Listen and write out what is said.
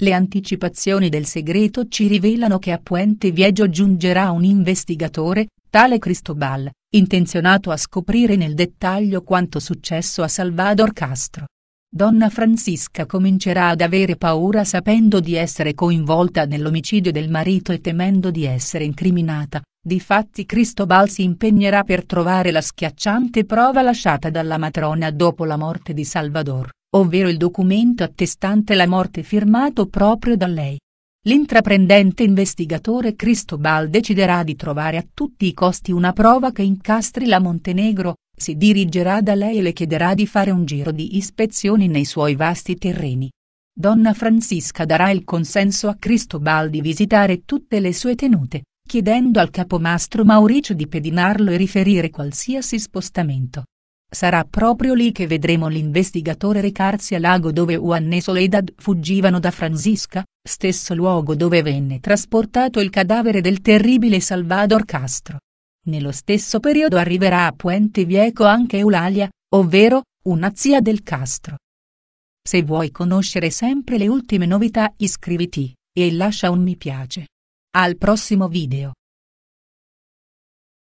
Le anticipazioni del segreto ci rivelano che a Puente Viejo giungerà un investigatore, tale Cristobal, intenzionato a scoprire nel dettaglio quanto successo a Salvador Castro. Donna Francisca comincerà ad avere paura sapendo di essere coinvolta nell'omicidio del marito e temendo di essere incriminata, difatti Cristobal si impegnerà per trovare la schiacciante prova lasciata dalla matrona dopo la morte di Salvador ovvero il documento attestante la morte firmato proprio da lei. L'intraprendente investigatore Cristobal deciderà di trovare a tutti i costi una prova che incastri la Montenegro, si dirigerà da lei e le chiederà di fare un giro di ispezioni nei suoi vasti terreni. Donna Francisca darà il consenso a Cristobal di visitare tutte le sue tenute, chiedendo al capomastro Mauricio di pedinarlo e riferire qualsiasi spostamento. Sarà proprio lì che vedremo l'investigatore recarsi al lago dove Juan e Soledad fuggivano da Franziska, stesso luogo dove venne trasportato il cadavere del terribile Salvador Castro. Nello stesso periodo arriverà a Puente Vieco anche Eulalia, ovvero, una zia del Castro. Se vuoi conoscere sempre le ultime novità iscriviti, e lascia un mi piace. Al prossimo video.